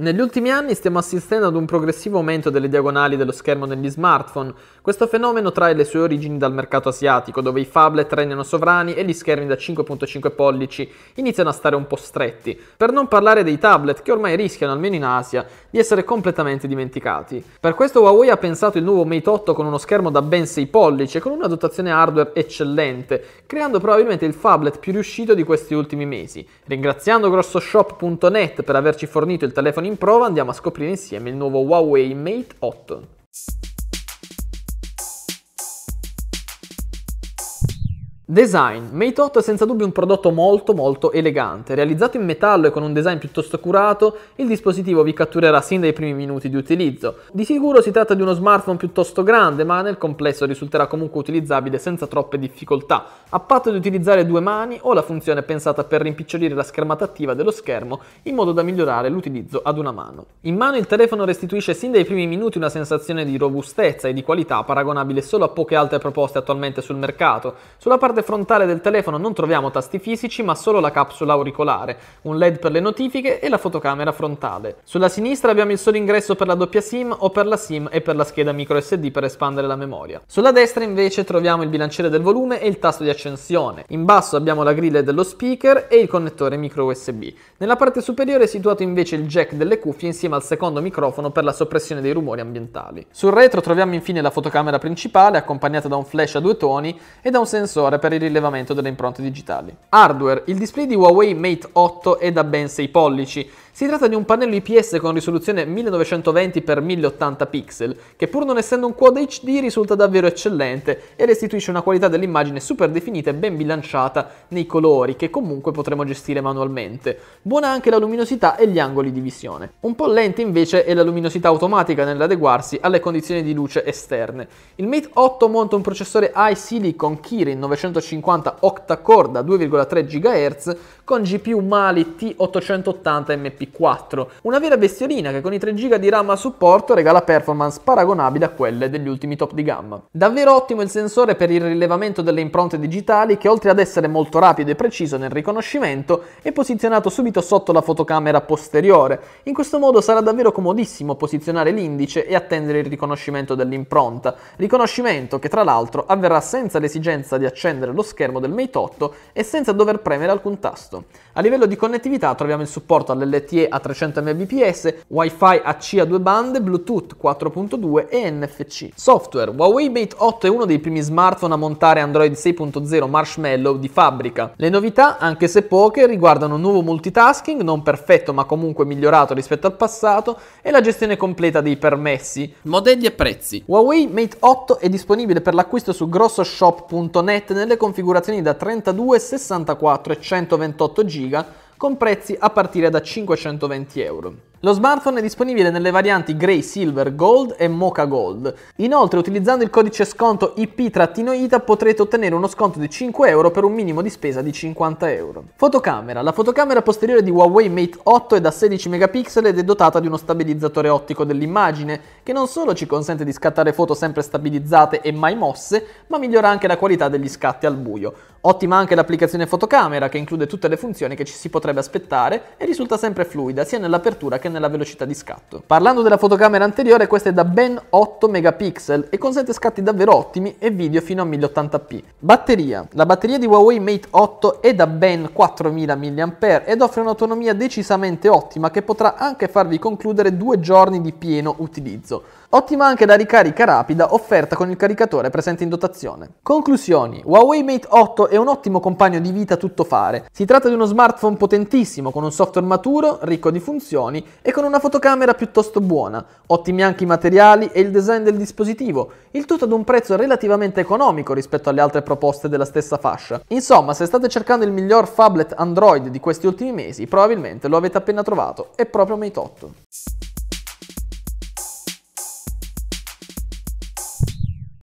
Negli ultimi anni stiamo assistendo ad un progressivo aumento delle diagonali dello schermo negli smartphone. Questo fenomeno trae le sue origini dal mercato asiatico, dove i phablet regnano sovrani e gli schermi da 5.5 pollici iniziano a stare un po' stretti, per non parlare dei tablet che ormai rischiano, almeno in Asia, di essere completamente dimenticati. Per questo Huawei ha pensato il nuovo Mate 8 con uno schermo da ben 6 pollici e con una dotazione hardware eccellente, creando probabilmente il phablet più riuscito di questi ultimi mesi. Ringraziando grossoshop.net per averci fornito il telefono in prova andiamo a scoprire insieme il nuovo Huawei Mate 8. Design. Mate 8 è senza dubbio un prodotto molto molto elegante. Realizzato in metallo e con un design piuttosto curato, il dispositivo vi catturerà sin dai primi minuti di utilizzo. Di sicuro si tratta di uno smartphone piuttosto grande, ma nel complesso risulterà comunque utilizzabile senza troppe difficoltà, a patto di utilizzare due mani o la funzione pensata per rimpicciolire la schermata attiva dello schermo in modo da migliorare l'utilizzo ad una mano. In mano il telefono restituisce sin dai primi minuti una sensazione di robustezza e di qualità paragonabile solo a poche altre proposte attualmente sul mercato. Sulla parte parte frontale del telefono non troviamo tasti fisici ma solo la capsula auricolare, un LED per le notifiche e la fotocamera frontale. Sulla sinistra abbiamo il solo ingresso per la doppia SIM o per la SIM e per la scheda micro SD per espandere la memoria. Sulla destra invece troviamo il bilanciere del volume e il tasto di accensione. In basso abbiamo la grille dello speaker e il connettore micro USB. Nella parte superiore è situato invece il jack delle cuffie insieme al secondo microfono per la soppressione dei rumori ambientali. Sul retro troviamo infine la fotocamera principale accompagnata da un flash a due toni e da un sensore per per il rilevamento delle impronte digitali. Hardware. Il display di Huawei Mate 8 è da ben 6 pollici si tratta di un pannello IPS con risoluzione 1920x1080 pixel, che pur non essendo un quad HD risulta davvero eccellente e restituisce una qualità dell'immagine super definita e ben bilanciata nei colori, che comunque potremo gestire manualmente. Buona anche la luminosità e gli angoli di visione. Un po' lente invece è la luminosità automatica nell'adeguarsi alle condizioni di luce esterne. Il Mate 8 monta un processore iSilicon Kirin 950 octa-core da 2,3 GHz con GPU Mali T880 MP g una vera bestiolina che con i 3 GB di RAM a supporto regala performance paragonabili a quelle degli ultimi top di gamma. Davvero ottimo il sensore per il rilevamento delle impronte digitali che oltre ad essere molto rapido e preciso nel riconoscimento è posizionato subito sotto la fotocamera posteriore, in questo modo sarà davvero comodissimo posizionare l'indice e attendere il riconoscimento dell'impronta, riconoscimento che tra l'altro avverrà senza l'esigenza di accendere lo schermo del Mate 8 e senza dover premere alcun tasto. A livello di connettività troviamo il supporto all'LTE LTE a 300 Mbps, Wi-Fi AC a due bande, Bluetooth 4.2 e NFC. Software Huawei Mate 8 è uno dei primi smartphone a montare Android 6.0 Marshmallow di fabbrica. Le novità, anche se poche, riguardano un nuovo multitasking, non perfetto ma comunque migliorato rispetto al passato, e la gestione completa dei permessi. Modelli e prezzi. Huawei Mate 8 è disponibile per l'acquisto su grossoshop.net nelle configurazioni da 32, 64 e 128 GB con prezzi a partire da 520 euro. Lo smartphone è disponibile nelle varianti Grey, Silver, Gold e Mocha Gold. Inoltre, utilizzando il codice sconto IP-ITA potrete ottenere uno sconto di 5 euro per un minimo di spesa di 50 euro. Fotocamera. La fotocamera posteriore di Huawei Mate 8 è da 16 megapixel ed è dotata di uno stabilizzatore ottico dell'immagine, che non solo ci consente di scattare foto sempre stabilizzate e mai mosse, ma migliora anche la qualità degli scatti al buio. Ottima anche l'applicazione fotocamera, che include tutte le funzioni che ci si potrebbe aspettare e risulta sempre fluida sia nell'apertura che anche nella velocità di scatto. Parlando della fotocamera anteriore, questa è da ben 8 megapixel e consente scatti davvero ottimi e video fino a 1080p. Batteria. La batteria di Huawei Mate 8 è da ben 4000 mAh ed offre un'autonomia decisamente ottima che potrà anche farvi concludere due giorni di pieno utilizzo. Ottima anche la ricarica rapida offerta con il caricatore presente in dotazione. Conclusioni. Huawei Mate 8 è un ottimo compagno di vita tuttofare. Si tratta di uno smartphone potentissimo con un software maturo, ricco di funzioni e con una fotocamera piuttosto buona, ottimi anche i materiali e il design del dispositivo, il tutto ad un prezzo relativamente economico rispetto alle altre proposte della stessa fascia. Insomma, se state cercando il miglior phablet Android di questi ultimi mesi, probabilmente lo avete appena trovato, è proprio Mate 8.